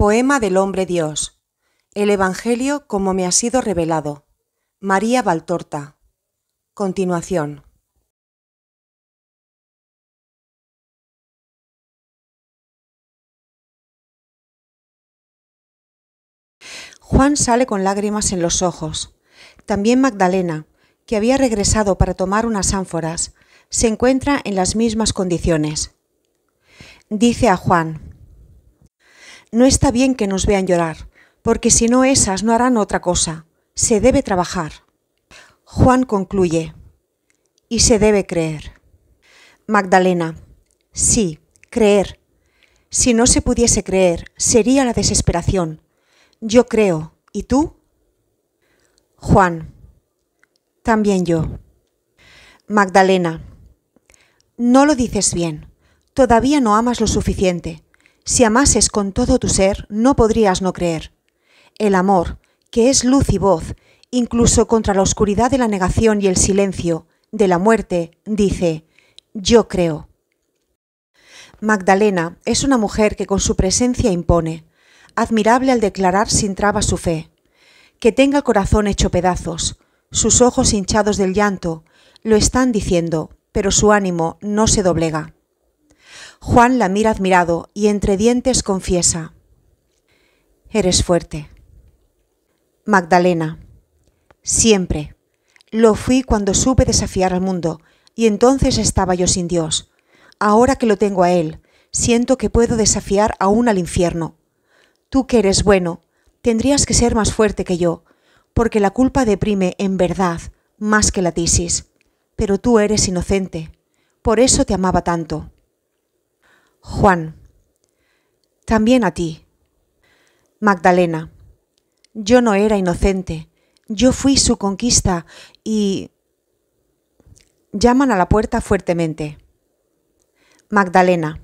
Poema del hombre Dios. El Evangelio como me ha sido revelado. María Valtorta. Continuación. Juan sale con lágrimas en los ojos. También Magdalena, que había regresado para tomar unas ánforas, se encuentra en las mismas condiciones. Dice a Juan, no está bien que nos vean llorar, porque si no esas no harán otra cosa. Se debe trabajar. Juan concluye. Y se debe creer. Magdalena. Sí, creer. Si no se pudiese creer, sería la desesperación. Yo creo. ¿Y tú? Juan. También yo. Magdalena. No lo dices bien. Todavía no amas lo suficiente. Si amases con todo tu ser, no podrías no creer. El amor, que es luz y voz, incluso contra la oscuridad de la negación y el silencio, de la muerte, dice, yo creo. Magdalena es una mujer que con su presencia impone, admirable al declarar sin trabas su fe, que tenga el corazón hecho pedazos, sus ojos hinchados del llanto, lo están diciendo, pero su ánimo no se doblega. Juan la mira admirado y entre dientes confiesa, Eres fuerte. Magdalena, siempre. Lo fui cuando supe desafiar al mundo, y entonces estaba yo sin Dios. Ahora que lo tengo a Él, siento que puedo desafiar aún al infierno. Tú que eres bueno, tendrías que ser más fuerte que yo, porque la culpa deprime en verdad más que la tisis. Pero tú eres inocente, por eso te amaba tanto. Juan, también a ti. Magdalena, yo no era inocente, yo fui su conquista y... Llaman a la puerta fuertemente. Magdalena,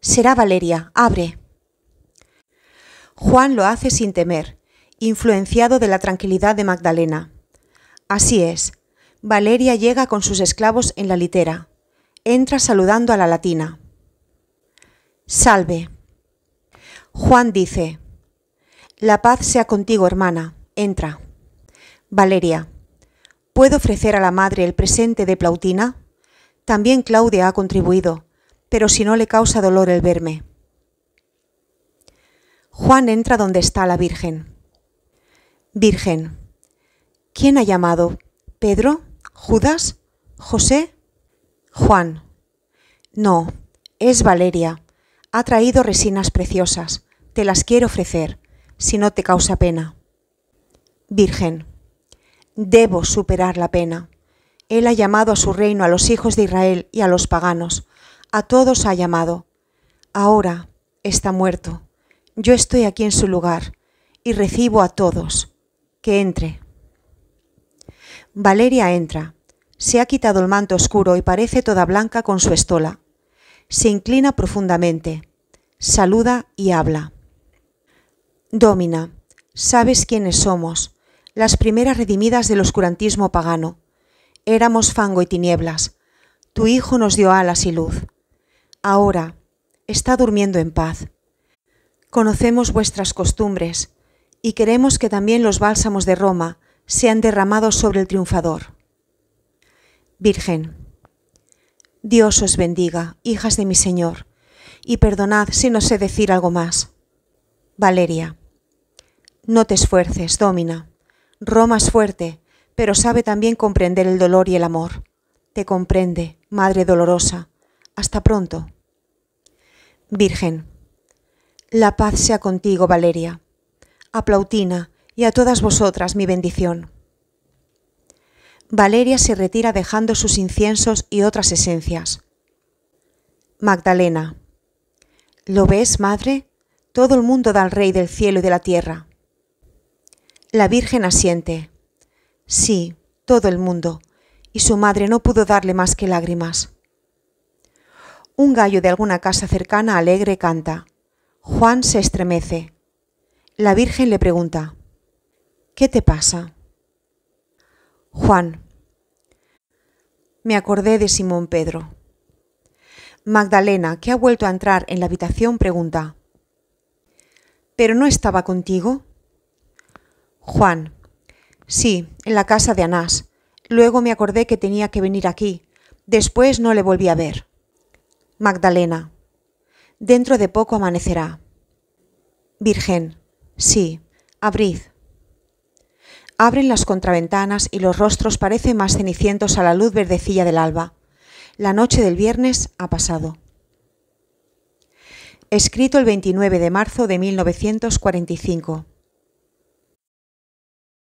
será Valeria, abre. Juan lo hace sin temer, influenciado de la tranquilidad de Magdalena. Así es, Valeria llega con sus esclavos en la litera. Entra saludando a la latina. Salve. Juan dice, La paz sea contigo, hermana, entra. Valeria, ¿puedo ofrecer a la madre el presente de Plautina? También Claudia ha contribuido, pero si no le causa dolor el verme. Juan entra donde está la Virgen. Virgen, ¿quién ha llamado? ¿Pedro? ¿Judas? ¿José? Juan. No, es Valeria ha traído resinas preciosas, te las quiero ofrecer, si no te causa pena. Virgen, debo superar la pena. Él ha llamado a su reino a los hijos de Israel y a los paganos, a todos ha llamado. Ahora está muerto, yo estoy aquí en su lugar y recibo a todos. Que entre. Valeria entra. Se ha quitado el manto oscuro y parece toda blanca con su estola se inclina profundamente, saluda y habla. Domina, sabes quiénes somos, las primeras redimidas del oscurantismo pagano. Éramos fango y tinieblas. Tu Hijo nos dio alas y luz. Ahora, está durmiendo en paz. Conocemos vuestras costumbres y queremos que también los bálsamos de Roma sean derramados sobre el triunfador. Virgen, Dios os bendiga, hijas de mi Señor, y perdonad si no sé decir algo más. Valeria. No te esfuerces, Domina. Roma es fuerte, pero sabe también comprender el dolor y el amor. Te comprende, Madre dolorosa. Hasta pronto. Virgen. La paz sea contigo, Valeria. A Plautina y a todas vosotras mi bendición. Valeria se retira dejando sus inciensos y otras esencias. Magdalena. ¿Lo ves, madre? Todo el mundo da al Rey del cielo y de la tierra. La Virgen asiente. Sí, todo el mundo. Y su madre no pudo darle más que lágrimas. Un gallo de alguna casa cercana alegre canta. Juan se estremece. La Virgen le pregunta, ¿Qué te pasa? Juan. Me acordé de Simón Pedro. Magdalena, que ha vuelto a entrar en la habitación, pregunta, ¿Pero no estaba contigo? Juan, sí, en la casa de Anás. Luego me acordé que tenía que venir aquí. Después no le volví a ver. Magdalena, dentro de poco amanecerá. Virgen, sí, abrid. Abren las contraventanas y los rostros parecen más cenicientos a la luz verdecilla del alba. La noche del viernes ha pasado. Escrito el 29 de marzo de 1945.